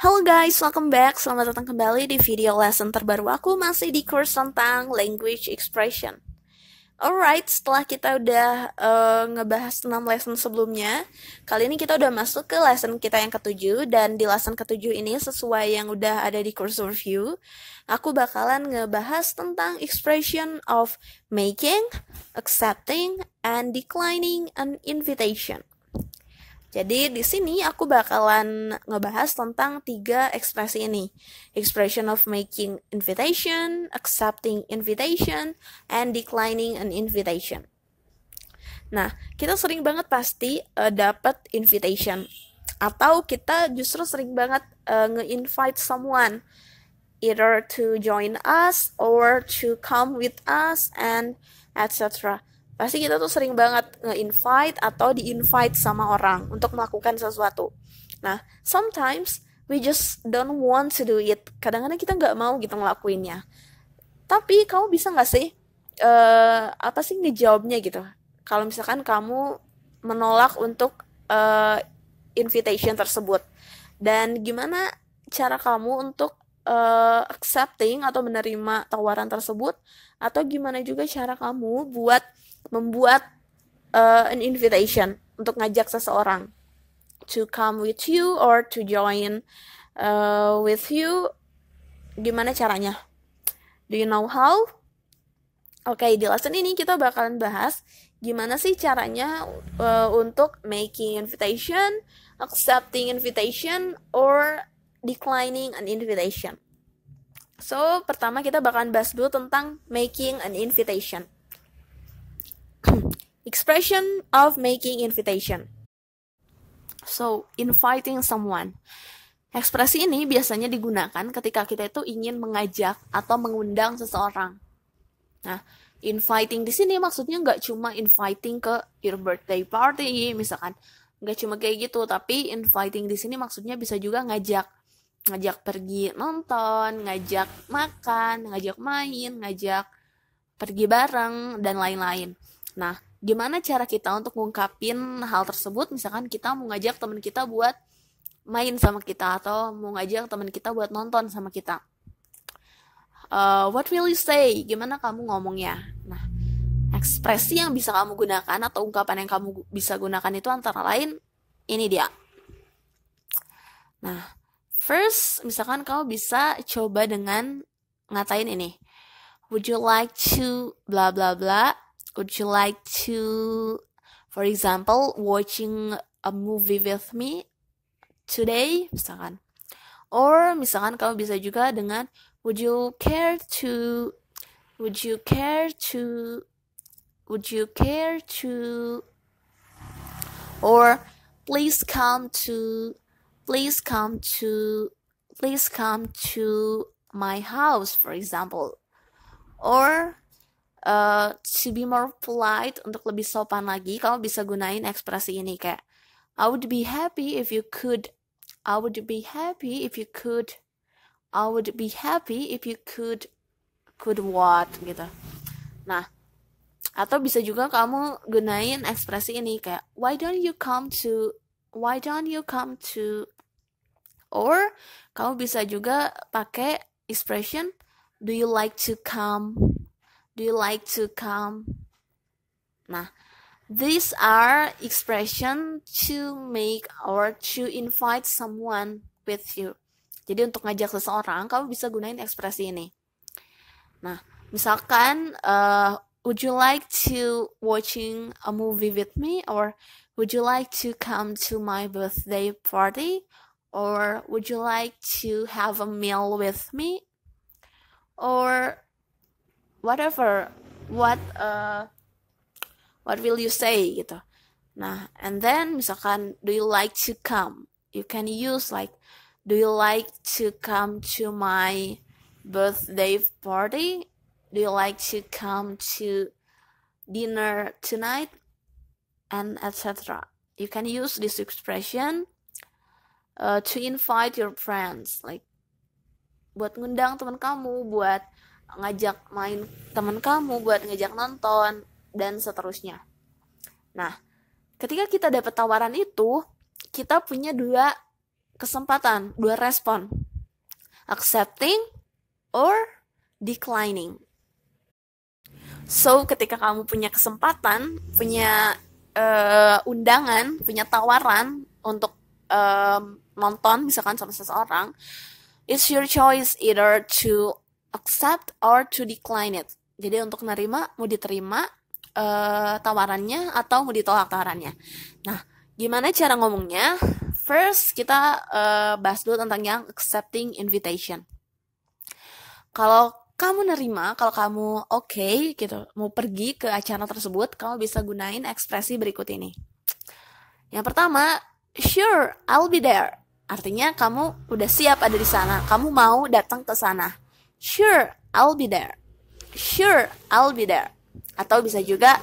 Halo guys, welcome back. Selamat datang kembali di video lesson terbaru aku masih di course tentang language expression. Alright, setelah kita udah uh, ngebahas 6 lesson sebelumnya, kali ini kita udah masuk ke lesson kita yang ketujuh dan di lesson ketujuh ini sesuai yang udah ada di course review, aku bakalan ngebahas tentang expression of making, accepting, and declining an invitation. Jadi di sini aku bakalan ngebahas tentang tiga ekspresi ini. Expression of making invitation, accepting invitation, and declining an invitation. Nah, kita sering banget pasti uh, eh, dapat invitation atau kita justru sering banget uh, nge-invite someone either to join us or to come with us and etc. Pasti kita tuh sering banget nge-invite atau di-invite sama orang untuk melakukan sesuatu. Nah, sometimes we just don't want to do it. Kadang-kadang kita nggak mau gitu ngelakuinnya. Tapi kamu bisa nggak sih, uh, apa sih ngejawabnya gitu? Kalau misalkan kamu menolak untuk uh, invitation tersebut. Dan gimana cara kamu untuk uh, accepting atau menerima tawaran tersebut atau gimana juga cara kamu buat membuat uh, an invitation untuk ngajak seseorang to come with you or to join uh, with you. Gimana caranya? Do you know how? Oke, okay, di lesson ini kita bakalan bahas gimana sih caranya uh, untuk making invitation, accepting invitation, or declining an invitation. So, pertama kita bakalan bahas dulu tentang making an invitation. Expression of making invitation. So, inviting someone. Ekspresi ini biasanya digunakan ketika kita itu ingin mengajak atau mengundang seseorang. Nah, inviting di sini maksudnya nggak cuma inviting ke your birthday party, misalkan. Nggak cuma kayak gitu, tapi inviting di sini maksudnya bisa juga ngajak. Ngajak pergi nonton, ngajak makan, ngajak main, ngajak pergi bareng, dan lain-lain. Nah, gimana cara kita untuk ngungkapin hal tersebut misalkan kita mau ngajak teman kita buat main sama kita atau mau ngajak teman kita buat nonton sama kita uh, what will you say gimana kamu ngomongnya nah ekspresi yang bisa kamu gunakan atau ungkapan yang kamu bisa gunakan itu antara lain ini dia nah first misalkan kamu bisa coba dengan ngatain ini would you like to bla bla bla Would you like to, for example, watching a movie with me today? Misalkan. Or misalkan kamu bisa juga dengan Would you care to Would you care to Would you care to or please come to please come to please come to my house for example or uh, to be more polite untuk lebih sopan lagi kamu bisa gunain ekspresi ini kayak I would be happy if you could I would be happy if you could I would be happy if you could could what gitu nah atau bisa juga kamu gunain ekspresi ini kayak why don't you come to why don't you come to or kamu bisa juga pakai expression do you like to come Do you like to come? Nah, these are expression to make or to invite someone with you. Jadi untuk ngajak seseorang, kamu bisa gunain ekspresi ini. Nah, misalkan uh, would you like to watching a movie with me or would you like to come to my birthday party or would you like to have a meal with me or whatever what uh, what will you say gitu nah and then misalkan do you like to come you can use like do you like to come to my birthday party do you like to come to dinner tonight and etc you can use this expression uh, to invite your friends like buat ngundang teman kamu buat ngajak main teman kamu buat ngajak nonton dan seterusnya. Nah, ketika kita dapat tawaran itu, kita punya dua kesempatan, dua respon. Accepting or declining. So, ketika kamu punya kesempatan, punya uh, undangan, punya tawaran untuk uh, nonton misalkan sama seseorang, it's your choice either to accept or to decline it. Jadi untuk nerima mau diterima uh, tawarannya atau mau ditolak tawarannya. Nah, gimana cara ngomongnya? First kita uh, bahas dulu tentang yang accepting invitation. Kalau kamu nerima, kalau kamu oke okay, gitu, mau pergi ke acara tersebut, kamu bisa gunain ekspresi berikut ini. Yang pertama, sure, I'll be there. Artinya kamu udah siap ada di sana, kamu mau datang ke sana. Sure, I'll be there. Sure, I'll be there. Atau bisa juga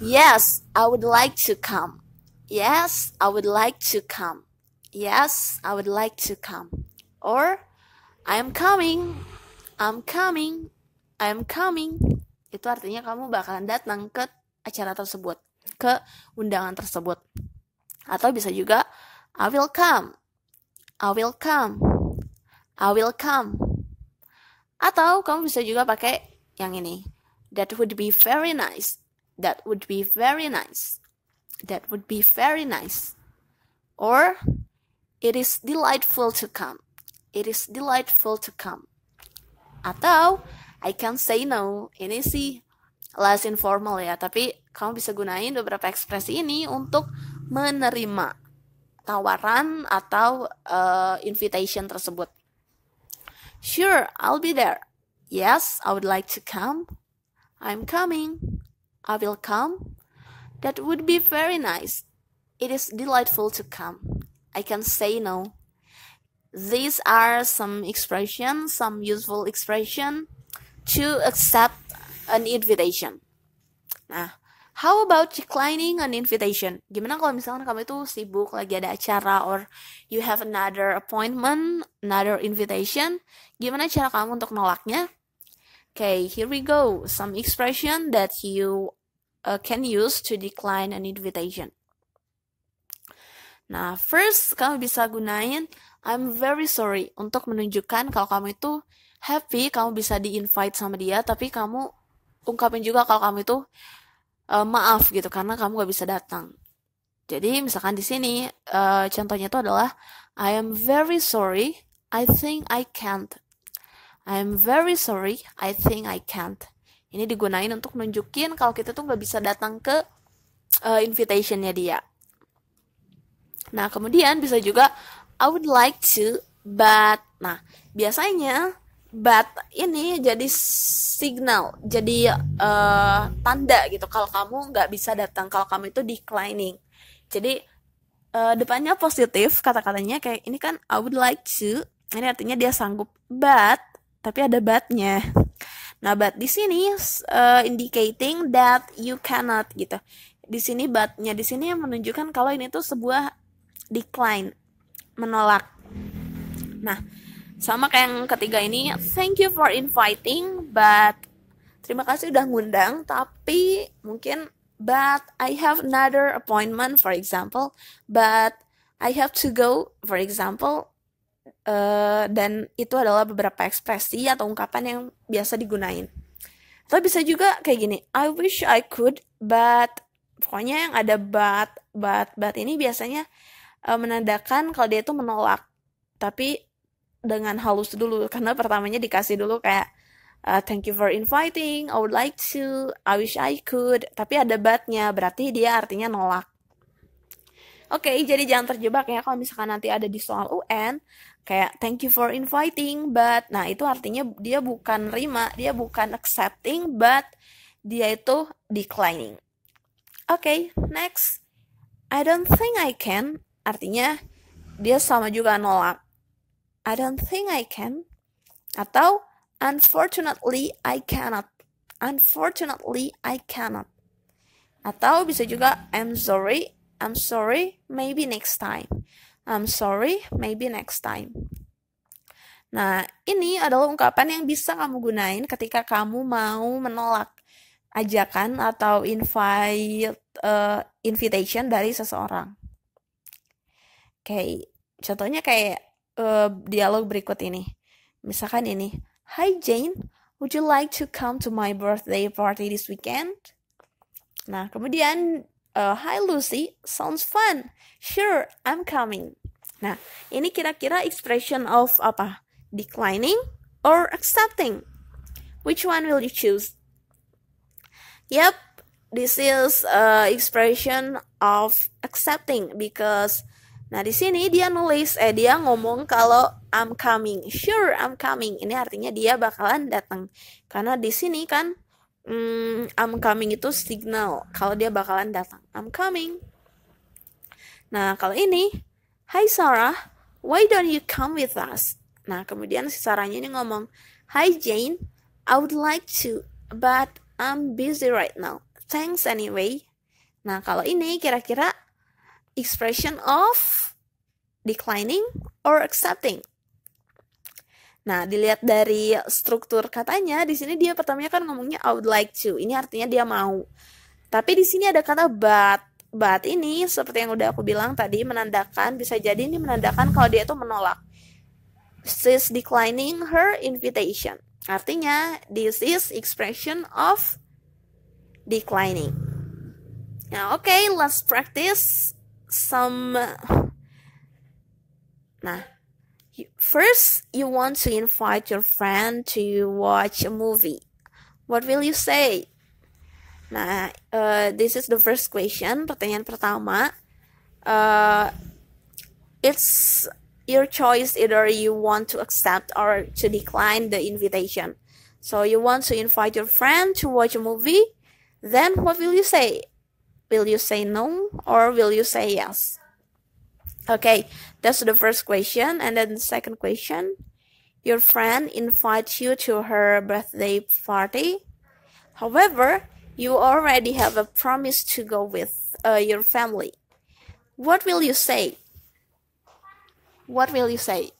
Yes, I would like to come. Yes, I would like to come. Yes, I would like to come. Or I'm coming. I'm coming. I'm coming. Itu artinya kamu bakalan datang ke acara tersebut, ke undangan tersebut. Atau bisa juga I will come. I will come. I will come. Atau kamu bisa juga pakai yang ini. That would be very nice. That would be very nice. That would be very nice. Or it is delightful to come. It is delightful to come. Atau I can say no. Ini sih less informal ya, tapi kamu bisa gunain beberapa ekspresi ini untuk menerima tawaran atau uh, invitation tersebut. Sure, I'll be there. Yes, I would like to come. I'm coming. I will come. That would be very nice. It is delightful to come. I can say no. These are some expressions, some useful expression to accept an invitation. Nah, How about declining an invitation? Gimana kalau misalkan kamu itu sibuk lagi ada acara or you have another appointment, another invitation? Gimana cara kamu untuk nolaknya? Okay, here we go. Some expression that you uh, can use to decline an invitation. Nah, first kamu bisa gunain I'm very sorry untuk menunjukkan kalau kamu itu happy, kamu bisa di-invite sama dia, tapi kamu ungkapin juga kalau kamu itu uh, maaf gitu karena kamu gak bisa datang. Jadi misalkan di sini uh, contohnya itu adalah I am very sorry, I think I can't. I am very sorry, I think I can't. Ini digunain untuk nunjukin kalau kita tuh gak bisa datang ke uh, invitationnya dia. Nah kemudian bisa juga I would like to, but nah biasanya but ini jadi signal jadi uh, tanda gitu kalau kamu nggak bisa datang kalau kamu itu declining jadi uh, depannya positif kata-katanya kayak ini kan I would like to ini artinya dia sanggup but tapi ada butnya nah but di sini uh, indicating that you cannot gitu di sini butnya di sini menunjukkan kalau ini tuh sebuah decline menolak nah sama kayak yang ketiga ini, thank you for inviting, but terima kasih udah ngundang, tapi mungkin but I have another appointment, for example, but I have to go, for example, uh, dan itu adalah beberapa ekspresi atau ungkapan yang biasa digunain. Atau bisa juga kayak gini, I wish I could, but pokoknya yang ada but, but, but ini biasanya uh, menandakan kalau dia itu menolak. Tapi dengan halus dulu karena pertamanya dikasih dulu kayak uh, thank you for inviting I would like to I wish I could tapi ada batnya berarti dia artinya nolak Oke, okay, jadi jangan terjebak ya kalau misalkan nanti ada di soal UN kayak thank you for inviting but nah itu artinya dia bukan terima, dia bukan accepting but dia itu declining. Oke, okay, next. I don't think I can artinya dia sama juga nolak. I don't think I can. Atau unfortunately I cannot. Unfortunately I cannot. Atau bisa juga I'm sorry, I'm sorry, maybe next time. I'm sorry, maybe next time. Nah, ini adalah ungkapan yang bisa kamu gunain ketika kamu mau menolak ajakan atau invite uh, invitation dari seseorang. Oke, okay. contohnya kayak uh, dialog berikut ini. Misalkan ini, Hi Jane, would you like to come to my birthday party this weekend? Nah, kemudian, uh, Hi Lucy, sounds fun. Sure, I'm coming. Nah, ini kira-kira expression of apa? Declining or accepting? Which one will you choose? Yep, this is uh, expression of accepting because Nah, di sini dia nulis, eh dia ngomong kalau I'm coming. Sure, I'm coming. Ini artinya dia bakalan datang. Karena di sini kan mm, I'm coming itu signal kalau dia bakalan datang. I'm coming. Nah, kalau ini, hi Sarah, why don't you come with us?" Nah, kemudian si Sarahnya ini ngomong, "Hi Jane, I would like to, but I'm busy right now. Thanks anyway." Nah, kalau ini kira-kira expression of declining or accepting. Nah, dilihat dari struktur katanya, di sini dia pertamanya kan ngomongnya I would like to. Ini artinya dia mau. Tapi di sini ada kata but. But ini seperti yang udah aku bilang tadi menandakan bisa jadi ini menandakan kalau dia itu menolak. She's declining her invitation. Artinya this is expression of declining. Now, nah, okay, let's practice some nah you, first you want to invite your friend to watch a movie what will you say nah uh, this is the first question pertanyaan pertama uh, it's your choice either you want to accept or to decline the invitation so you want to invite your friend to watch a movie then what will you say Will you say no or will you say yes? Okay, that's the first question. And then the second question Your friend invites you to her birthday party. However, you already have a promise to go with uh, your family. What will you say? What will you say?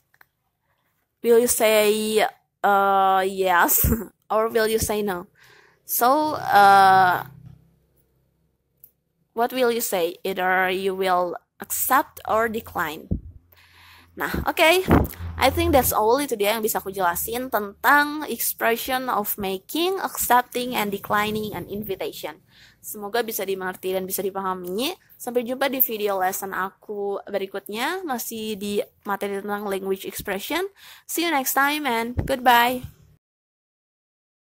Will you say uh, yes or will you say no? So, uh, What will you say? Either you will accept or decline. Nah, oke. Okay. I think that's all itu dia yang bisa aku jelasin tentang expression of making, accepting, and declining an invitation. Semoga bisa dimengerti dan bisa dipahami. Sampai jumpa di video lesson aku berikutnya, masih di materi tentang language expression. See you next time and goodbye.